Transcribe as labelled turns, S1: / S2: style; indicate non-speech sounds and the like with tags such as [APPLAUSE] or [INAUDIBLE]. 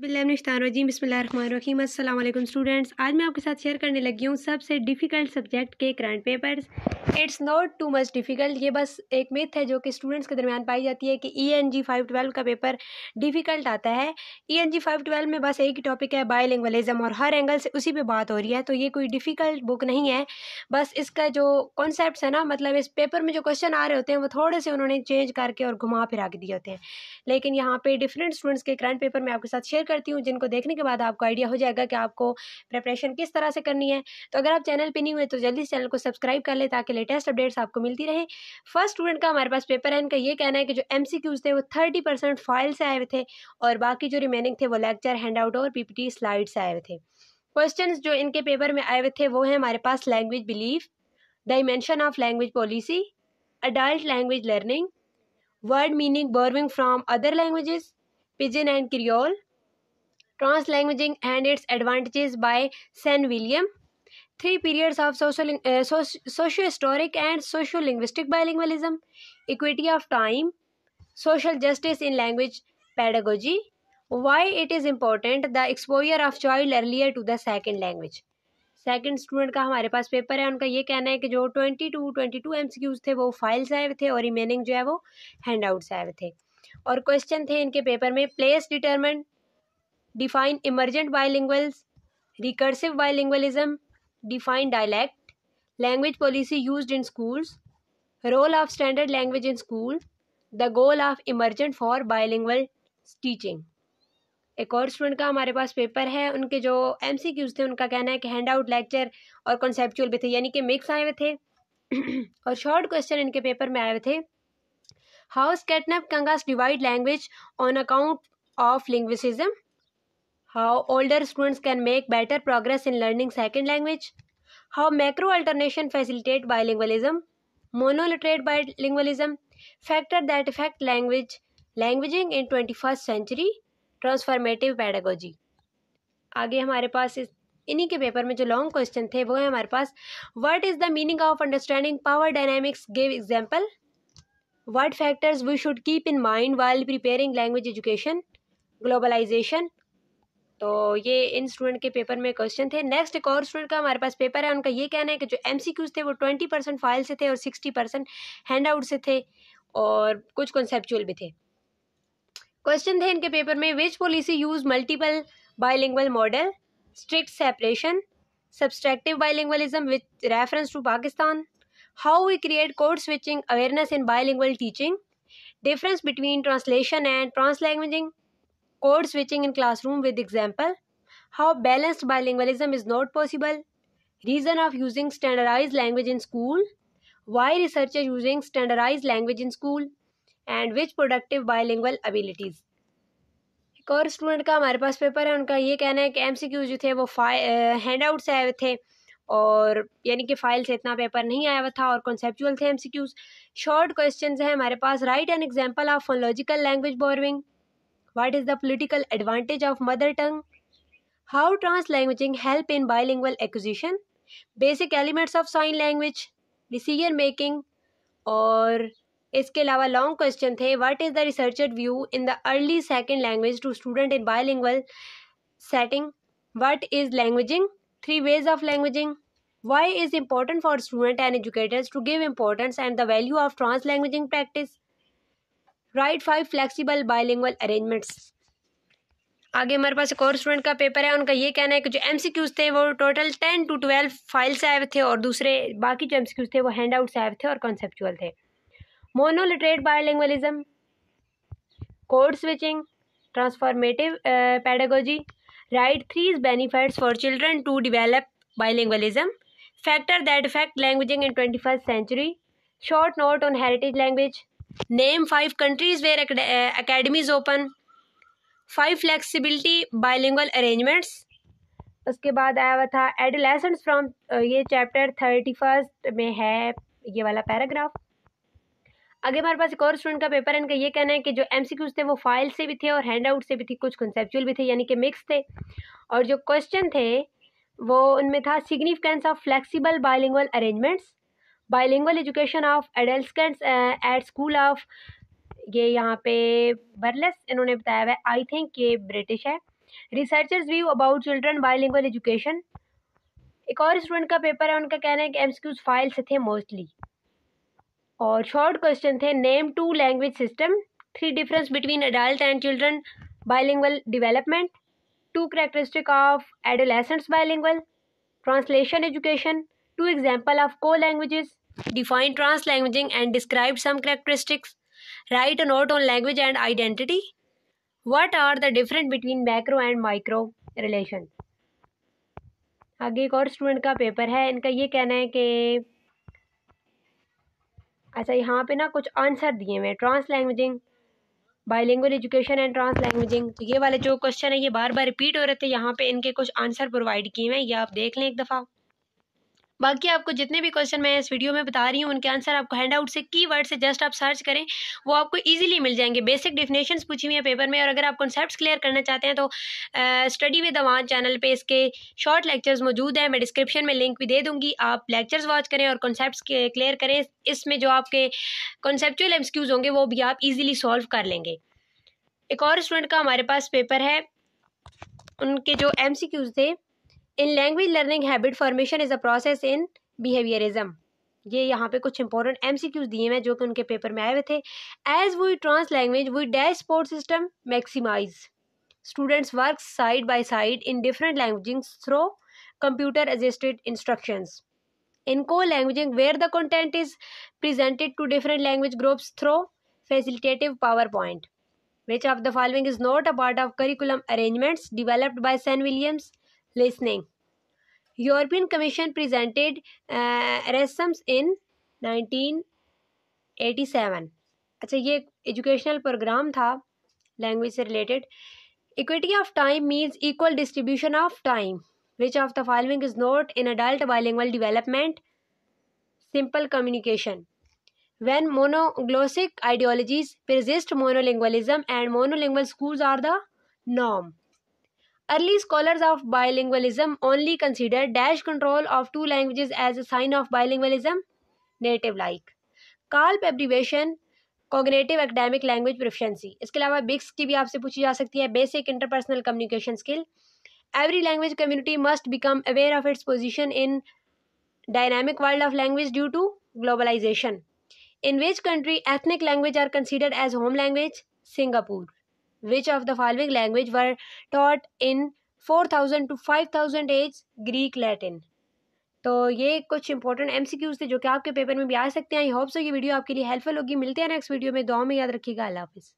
S1: बिस्मिल्लाम अस्सलाम स्टूडेंट्स आज मैं आपके साथ शेयर करने लगी हूँ सबसे डिफ़िकल्ट सब्जेक्ट के current papers it's not too much difficult ये बस एक मिथ है जो कि स्टूडेंट्स के दरमियान पाई जाती है कि E N G five twelve का पेपर डिफ़िकल्ट आता है E N G five twelve में बस एक ही टॉपिक है बायलिंगलिज़म और हर एंगल से उसी पर बात हो रही है तो ये कोई डिफ़िकल्ट बुक नहीं है बस इसका जो कॉन्सेप्ट है ना मतलब इस पेपर में जो क्वेश्चन आ रहे होते हैं वो थोड़े से उन्होंने चेंज करके और घुमा फिरा के दिए होते हैं लेकिन यहाँ पर डिफरेंट स्टूडेंट्स के करंट पेपर मैं आपके साथ शेयर करती हूँ जिनको देखने के बाद आपको आइडिया हो जाएगा कि आपको प्रिपरेशन किस तरह से करनी है तो अगर आप चैनल पर नहीं हुए तो जल्दी चैनल को सब्सक्राइब कर लें ताकि लेटेस्ट अपडेट्स आपको मिलती रहे फर्स्ट स्टूडेंट का हमारे पास पेपर है इनका ये कहना है कि जो एम थे वो थर्टी फाइल से आए हुए थे और बाकी जो रिमेनिंग थे वो लेक्चर हैंड आउट और पी स्लाइड से आए हुए थे क्वेश्चन जो इनके पेपर में आए हुए थे वो हैं हमारे पास language belief dimension of language policy adult language learning word meaning borrowing from other languages pidgin and creole translanguaging and its advantages by San William three periods of social socio historic and socio linguistic bilingualism equity of time social justice in language pedagogy why it is important the exposure of child earlier to the second language second student का हमारे पास paper है उनका ये कहना है कि जो twenty two twenty two M C Qs थे वो फाइल्स आए हुए थे और रिमेनिंग जो है वो हैंड आउट्स आए हुए थे और क्वेश्चन थे इनके पेपर में place determent define emergent bilinguals recursive bilingualism define dialect language policy use in schools role of standard language in school the goal of emergent for bilingual teaching एक और student का हमारे पास पेपर है उनके जो एम सी क्यूज थे उनका कहना है कि हैंड आउट लेक्चर और कॉन्सेप्चुअल भी थे यानी कि मिक्स आए हुए थे [CLEARS THROAT] और शॉर्ट क्वेश्चन इनके पेपर में आए हुए थे house catnap kangas divide language on account of linguicism how older students can make better progress in learning second language, how macro alternation facilitate bilingualism, monoliterate bilingualism, factor that affect language, languaging in 21st century, transformative pedagogy आगे हमारे पास इस इन्हीं के paper में जो long question थे वो है हमारे पास what is the meaning of understanding power dynamics give example what factors we should keep in mind while preparing language education globalisation तो ये इन स्टूडेंट के पेपर में क्वेश्चन थे नेक्स्ट एक और स्टूडेंट का हमारे पास पेपर है उनका ये कहना है कि जो एम थे वो ट्वेंटी परसेंट फाइल से थे और सिक्सटी परसेंट हैंड आउट से थे और कुछ कॉन्सेप्चुअल भी थे क्वेश्चन थे इनके पेपर में which policy use multiple bilingual model strict separation subtractive bilingualism with reference to Pakistan how we create code switching awareness in bilingual teaching difference between translation and translanguaging code switching in classroom with example how balanced bilingualism is not possible reason of using standardise language in school why research is using standardise language in school and which productive bilingual abilities एक और student का हमारे पास paper है उनका ये कहना है कि एम सी क्यू जो थे वो हैंड आउट से आए हुए थे और यानी कि फाइल से इतना पेपर नहीं आया हुआ था और कॉन्सेप्चुअल थे M C Qs short question हैं हमारे पास write and example of phonological language borrowing What is the political advantage of mother tongue? How translanguaging help in bilingual acquisition? Basic elements of sign language, decision making और इसके अलावा long question थे What is the researcher view in the early second language to student in bilingual setting? What is languaging? Three ways of languaging. why is important for student and educators to give importance and the value of translanguaging practice write five flexible bilingual arrangements आगे हमारे पास एक और student का paper है उनका ये कहना है कि जो एम सी क्यूज़ थे वो total ten to twelve file से आए थे और दूसरे बाकी जो एम सी क्यूज़ थे वो हैंड आउट से आए थे और कॉन्सेप्चुअल थे monoliterate bilingualism code switching transformative pedagogy write three benefits for children to develop factor that that languaging in twenty first century short note on heritage language name five countries where academies open five flexibility bilingual arrangements उसके बाद आया हुआ था lesson from uh, ये chapter thirty first में है ये वाला पैराग्राफ आगे हमारे पास एक और स्टूडेंट का पेपर है इनका ये कहना है कि जो एम थे वो फाइल से भी थे और हैंड आउट से भी थी कुछ कंसेप्चुअल भी थे यानी कि मिक्स थे और जो क्वेश्चन थे वो उनमें था significance of flexible bilingual arrangements bilingual education of adult at school of ये यहाँ पे बर्लेस इन्होंने बताया हुआ है आई थिंक ये ब्रिटिश है researchers view about children bilingual education एक और स्टूडेंट का पेपर है उनका कहना है कि एम्स क्यूज फाइल्स थे मोस्टली और शॉर्ट क्वेश्चन थे name two language system three difference between adult and children bilingual development two characteristic of adolescents bilingual translation education two example of co languages define translanguaging and describe some characteristics write a note on language and identity what are the different between macro and micro relation आगे एक और student का paper है इनका ये कहना है कि अच्छा यहाँ पे ना कुछ आंसर दिए हुए translanguaging by language education and translanguaging तो ये वाले जो क्वेश्चन है ये बार बार रिपीट हो रहे थे यहाँ पे इनके कुछ आंसर प्रोवाइड किए हुए हैं ये आप देख लें एक दफ़ा बाकी आपको जितने भी क्वेश्चन मैं इस वीडियो में बता रही हूँ उनके आंसर आपको हैंड आउट से की वर्ड से जस्ट आप सर्च करें वो आपको ईजिली मिल जाएंगे बेसिक डिफिनेशन पूछी हुई है पेपर में और अगर आप कॉन्सेप्ट क्लियर करना चाहते हैं तो स्टडी विद अवान चैनल पर इसके शॉर्ट लेक्चर्स मौजूद हैं मैं डिस्क्रिप्शन में लिंक भी दे दूँगी आप लेक्चर्स वॉच करें और कॉन्सेप्ट क्लियर करें इसमें जो आपके कॉन्सेप्चुअल एम्सक्यूज़ होंगे वो भी आप ईजिली सॉल्व कर लेंगे एक और स्टूडेंट का हमारे पास पेपर है उनके जो एम सी क्यूज़ थे in language learning habit formation is a process in behaviourism ये यहाँ पे कुछ इंपॉर्टेंट एम सी क्यूज दिए हैं जो कि उनके पेपर में आए हुए थे as we translanguage we dash support system maximise students work side by side in different languaging through computer assisted instruction in co languaging where the content is presented to different language groups through facilitative PowerPoint which of the following is not a part of curriculum arrangements developed by Cen Williams listening european commission presented uh, erasmus in 1987 अच्छा ये एक educational programme था language से related equity of time means equal distribution of time which of the following is not in adult bilingual development simple communication when monoglossic ideologies persist monolingualism and monolingual schools are the norm early scholars of bilingualism only consider dash control of two language as a sign of bilingualism, native like Carl abbreviation cognitive academic language proficiency इसके अलावा बिक्स की भी आपसे पूछी जा सकती है basic interpersonal communication skill every language community must become aware of its position in dynamic world of language due to globalisation in which country ethnic language are considered as home language Singapore which of the following language were taught in four thousand to five thousand as Greek Latin तो ये कुछ important M C Qs थे जो कि आपके paper में भी आ सकते हैं आई होप सो ये वीडियो आपके लिए हेल्पफुल होगी मिलते हैं नेक्स्ट वीडियो में दो में याद रखिएगा अल्लाह हाफिज़